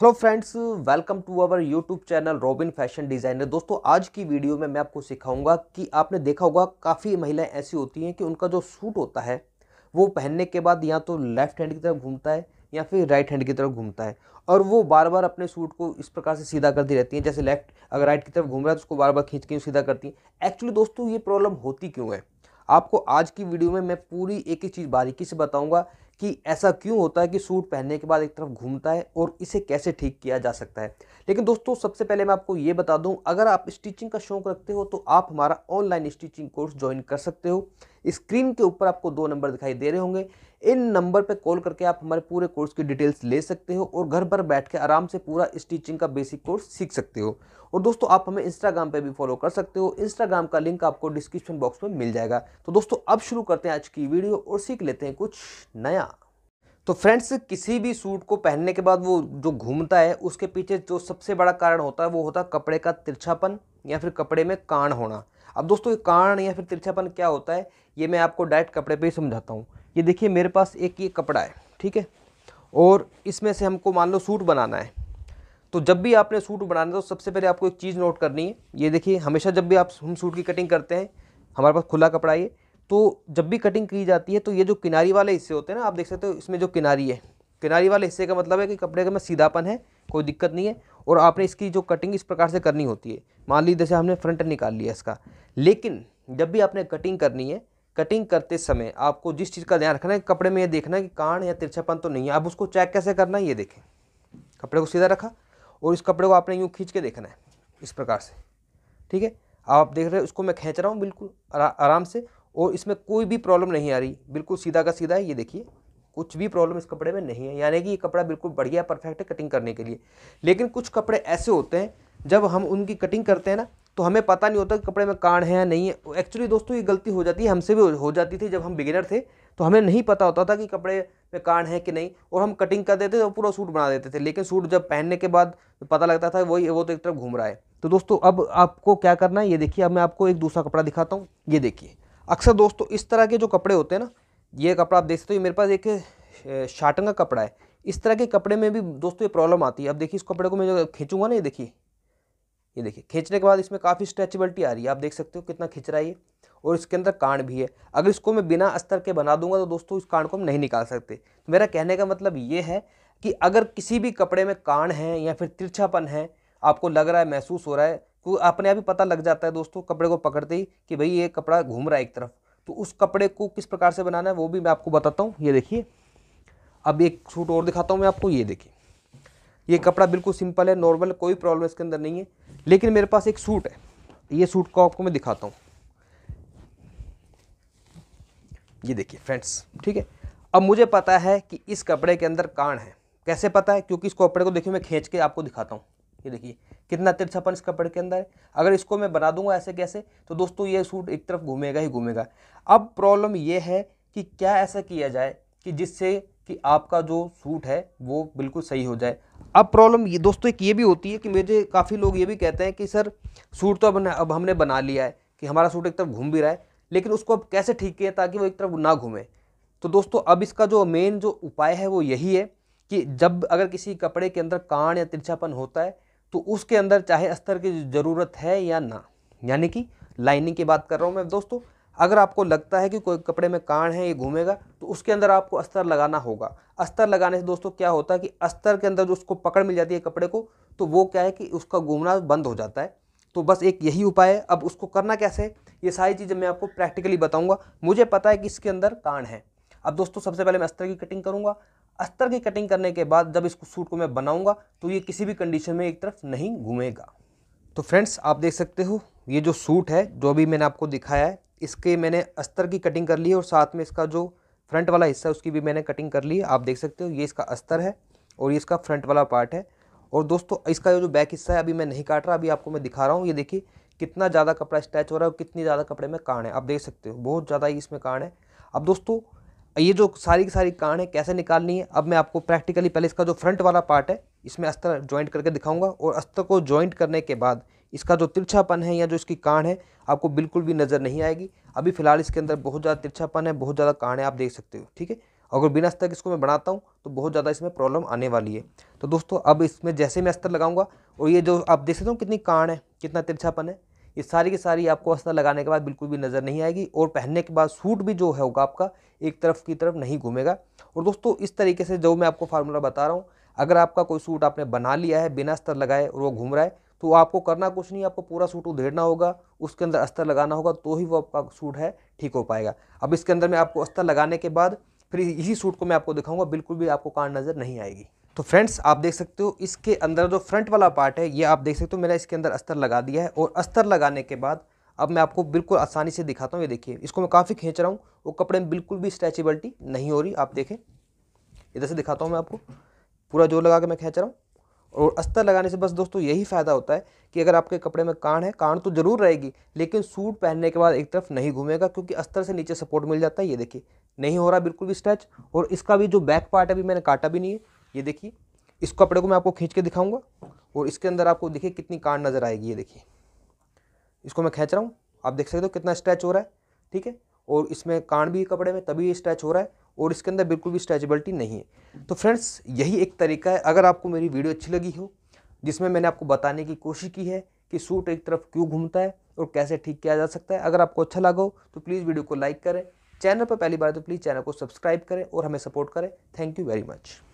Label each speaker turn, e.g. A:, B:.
A: hello friends welcome to our YouTube channel Robin fashion designer दोस्तों आज की video में मैं आपको सिखाऊंगा कि आपने देखा होगा काफ़ी महिलाएं ऐसी होती हैं कि उनका जो सूट होता है वो पहनने के बाद या तो लेफ्ट हैंड की तरफ घूमता है या फिर राइट हैंड की तरफ घूमता है और वो बार बार अपने सूट को इस प्रकार से सीधा करती रहती हैं जैसे लेफ्ट अगर राइट की तरफ घूम रहा है तो उसको बार बार खींच के सीधा करती हैं एक्चुअली दोस्तों ये प्रॉब्लम होती क्यों है आपको आज की वीडियो में मैं पूरी एक एक चीज़ बारीकी से बताऊँगा कि ऐसा क्यों होता है कि सूट पहनने के बाद एक तरफ घूमता है और इसे कैसे ठीक किया जा सकता है लेकिन दोस्तों सबसे पहले मैं आपको ये बता दूं अगर आप स्टिचिंग का शौक रखते हो तो आप हमारा ऑनलाइन स्टिचिंग कोर्स ज्वाइन कर सकते हो स्क्रीन के ऊपर आपको दो नंबर दिखाई दे रहे होंगे इन नंबर पे कॉल करके आप हमारे पूरे कोर्स की डिटेल्स ले सकते हो और घर पर बैठ के आराम से पूरा स्टिचिंग का बेसिक कोर्स सीख सकते हो और दोस्तों आप हमें इंस्टाग्राम पे भी फॉलो कर सकते हो इंस्टाग्राम का लिंक आपको डिस्क्रिप्शन बॉक्स में मिल जाएगा तो दोस्तों अब शुरू करते हैं आज की वीडियो और सीख लेते हैं कुछ नया तो फ्रेंड्स किसी भी सूट को पहनने के बाद वो जो घूमता है उसके पीछे जो सबसे बड़ा कारण होता है वो होता है कपड़े का तिरछापन या फिर कपड़े में कान होना अब दोस्तों ये कान या फिर तिरछापन क्या होता है ये मैं आपको डायरेक्ट कपड़े पे ही समझाता हूँ ये देखिए मेरे पास एक ये कपड़ा है ठीक है और इसमें से हमको मान लो सूट बनाना है तो जब भी आपने सूट बनाना तो सबसे पहले आपको एक चीज़ नोट करनी है ये देखिए हमेशा जब भी आप हम सूट की कटिंग करते हैं हमारे पास खुला कपड़ा ये तो जब भी कटिंग की जाती है तो ये जो किनारी वाले हिस्से होते हैं ना आप देख सकते हो इसमें जो किनारी है किनारी वाले हिस्से का मतलब है कि कपड़े का में सीधापन है कोई दिक्कत नहीं है और आपने इसकी जो कटिंग इस प्रकार से करनी होती है मान लीजिए जैसे हमने फ्रंट निकाल लिया इसका लेकिन जब भी आपने कटिंग करनी है कटिंग करते समय आपको जिस चीज़ का ध्यान रखना है कपड़े में ये देखना है कि कान या तिरछापन तो नहीं है आप उसको चेक कैसे करना है ये देखें कपड़े को सीधा रखा और इस कपड़े को आपने यूँ खींच के देखना है इस प्रकार से ठीक है आप देख रहे हो उसको मैं खींच रहा हूँ बिल्कुल आराम से और इसमें कोई भी प्रॉब्लम नहीं आ रही बिल्कुल सीधा का सीधा है ये देखिए कुछ भी प्रॉब्लम इस कपड़े में नहीं है यानी कि ये कपड़ा बिल्कुल बढ़िया परफेक्ट है कटिंग करने के लिए लेकिन कुछ कपड़े ऐसे होते हैं जब हम उनकी कटिंग करते हैं ना तो हमें पता नहीं होता कि कपड़े में कान है या नहीं है एक्चुअली दोस्तों ये गलती हो जाती है हमसे भी हो जाती थी जब हम बिगिनर थे तो हमें नहीं पता होता था कि कपड़े में काण है कि नहीं और हम कटिंग कर देते थे और पूरा सूट बना देते थे लेकिन सूट जब पहनने के बाद पता लगता था वही वो तो एक तरफ घूम रहा है तो दोस्तों अब आपको क्या करना है ये देखिए अब मैं आपको एक दूसरा कपड़ा दिखाता हूँ ये देखिए अक्सर दोस्तों इस तरह के जो कपड़े होते हैं ना ये कपड़ा आप देख सकते हो मेरे पास एक शाटन का कपड़ा है इस तरह के कपड़े में भी दोस्तों ये प्रॉब्लम आती है अब देखिए इस कपड़े को मैं जो खींचूंगा ना ये देखिए ये देखिए खींचने के बाद इसमें काफ़ी स्ट्रेचबिलिटी आ रही है आप देख सकते हो कितना खिंच रहा है ये और इसके अंदर कांड भी है अगर इसको मैं बिना अस्तर के बना दूंगा तो दोस्तों इस कांड को हम नहीं निकाल सकते तो मेरा कहने का मतलब ये है कि अगर किसी भी कपड़े में कांड है या फिर तिरछापन है आपको लग रहा है महसूस हो रहा है को अपने आप ही पता लग जाता है दोस्तों कपड़े को पकड़ते ही कि भाई ये कपड़ा घूम रहा है एक तरफ तो उस कपड़े को किस प्रकार से बनाना है वो भी मैं आपको बताता हूँ ये देखिए अब एक सूट और दिखाता हूँ मैं आपको ये देखिए ये कपड़ा बिल्कुल सिंपल है नॉर्मल कोई प्रॉब्लम इसके अंदर नहीं है लेकिन मेरे पास एक सूट है ये सूट को आपको मैं दिखाता हूँ ये देखिए फ्रेंड्स ठीक है अब मुझे पता है कि इस कपड़े के अंदर कान है कैसे पता है क्योंकि इस कपड़े को देखिए मैं खींच के आपको दिखाता हूँ ये देखिए कितना तिरछापन इस कपड़े के अंदर है अगर इसको मैं बना दूंगा ऐसे कैसे तो दोस्तों ये सूट एक तरफ घूमेगा ही घूमेगा अब प्रॉब्लम ये है कि क्या ऐसा किया जाए कि जिससे कि आपका जो सूट है वो बिल्कुल सही हो जाए अब प्रॉब्लम ये दोस्तों एक ये भी होती है कि मुझे काफ़ी लोग ये भी कहते हैं कि सर सूट तो अब अब हमने बना लिया है कि हमारा सूट एक तरफ घूम भी रहा है लेकिन उसको अब कैसे ठीक किया ताकि वो एक तरफ ना घूमे तो दोस्तों अब इसका जो मेन जो उपाय है वो यही है कि जब अगर किसी कपड़े के अंदर कान या तिरछापन होता है तो उसके अंदर चाहे अस्तर की ज़रूरत है या ना यानी कि लाइनिंग की बात कर रहा हूँ मैं दोस्तों अगर आपको लगता है कि कोई कपड़े में कांड है ये घूमेगा तो उसके अंदर आपको अस्तर लगाना होगा अस्तर लगाने से दोस्तों क्या होता है कि अस्तर के अंदर जो उसको पकड़ मिल जाती है कपड़े को तो वो क्या है कि उसका घूमना बंद हो जाता है तो बस एक यही उपाय है अब उसको करना कैसे है ये सारी चीज़ें मैं आपको प्रैक्टिकली बताऊँगा मुझे पता है कि इसके अंदर कांड है अब दोस्तों सबसे पहले मैं अस्तर की कटिंग करूंगा अस्तर की कटिंग करने के बाद जब इस सूट को मैं बनाऊंगा तो ये किसी भी कंडीशन में एक तरफ नहीं घूमेगा तो फ्रेंड्स आप देख सकते हो ये जो सूट है जो भी मैंने आपको दिखाया है इसके मैंने अस्तर की कटिंग कर ली है और साथ में इसका जो फ्रंट वाला हिस्सा है उसकी भी मैंने कटिंग कर ली है आप देख सकते हो ये इसका अस्तर है और ये इसका फ्रंट वाला पार्ट है और दोस्तों इसका जो बैक हिस्सा है अभी मैं नहीं काट रहा अभी आपको मैं दिखा रहा हूँ ये देखिए कितना ज़्यादा कपड़ा स्टैच हो रहा है और कितनी ज़्यादा कपड़े में कान है आप देख सकते हो बहुत ज़्यादा ही इसमें कान है अब दोस्तों ये जो सारी की सारी कान है कैसे निकालनी है अब मैं आपको प्रैक्टिकली पहले इसका जो फ्रंट वाला पार्ट है इसमें अस्तर ज्वाइंट करके दिखाऊंगा और अस्तर को ज्वाइंट करने के बाद इसका जो तिरछापन है या जो इसकी कान है आपको बिल्कुल भी नज़र नहीं आएगी अभी फ़िलहाल इसके अंदर बहुत ज़्यादा तिरछापन है बहुत ज़्यादा कान है आप देख सकते हो ठीक है अगर बिना अस्तर इसको मैं बनाता हूँ तो बहुत ज़्यादा इसमें प्रॉब्लम आने वाली है तो दोस्तों अब इसमें जैसे मैं अस्तर लगाऊंगा और ये जो आप देख सकते हो कितनी कान है कितना तिरछापन है ये सारी की सारी आपको अस्तर लगाने के बाद बिल्कुल भी नज़र नहीं आएगी और पहनने के बाद सूट भी जो है होगा आपका एक तरफ की तरफ नहीं घूमेगा और दोस्तों इस तरीके से जो मैं आपको फार्मूला बता रहा हूँ अगर आपका कोई सूट आपने बना लिया है बिना अस्तर लगाए और वो घूम रहा है तो आपको करना कुछ नहीं आपको पूरा सूट उधेड़ना होगा उसके अंदर अस्तर लगाना होगा तो ही वो आपका सूट है ठीक हो पाएगा अब इसके अंदर मैं आपको अस्तर लगाने के बाद फिर इसी सूट को मैं आपको दिखाऊंगा बिल्कुल भी आपको कान नज़र नहीं आएगी तो फ्रेंड्स आप देख सकते हो इसके अंदर जो फ्रंट वाला पार्ट है ये आप देख सकते हो मैंने इसके अंदर अस्तर लगा दिया है और अस्तर लगाने के बाद अब मैं आपको बिल्कुल आसानी से दिखाता हूँ ये देखिए इसको मैं काफ़ी खींच रहा हूँ वो कपड़े में बिल्कुल भी स्ट्रेचेबिलिटी नहीं हो रही आप देखें इधर से दिखाता हूँ मैं आपको पूरा जोर लगा के मैं खींच रहा हूँ और अस्तर लगाने से बस दोस्तों यही फ़ायदा होता है कि अगर आपके कपड़े में कान है कान तो ज़रूर रहेगी लेकिन सूट पहनने के बाद एक तरफ नहीं घूमेगा क्योंकि अस्तर से नीचे सपोर्ट मिल जाता है ये देखिए नहीं हो रहा बिल्कुल भी स्ट्रेच और इसका भी जो बैक पार्ट है अभी मैंने काटा भी नहीं है ये देखिए इस कपड़े को मैं आपको खींच के दिखाऊंगा और इसके अंदर आपको देखिए कितनी कांड नज़र आएगी ये देखिए इसको मैं खींच रहा हूँ आप देख सकते हो कितना स्ट्रैच हो रहा है ठीक है और इसमें कांड भी कपड़े में तभी स्ट्रैच हो रहा है और इसके अंदर बिल्कुल भी स्ट्रेचबिलिटी नहीं है तो फ्रेंड्स यही एक तरीका है अगर आपको मेरी वीडियो अच्छी लगी हो जिसमें मैंने आपको बताने की कोशिश की है कि सूट एक तरफ क्यों घूमता है और कैसे ठीक किया जा सकता है अगर आपको अच्छा लगा हो तो प्लीज़ वीडियो को लाइक करें चैनल पर पहली बार तो प्लीज़ चैनल को सब्सक्राइब करें और हमें सपोर्ट करें थैंक यू वेरी मच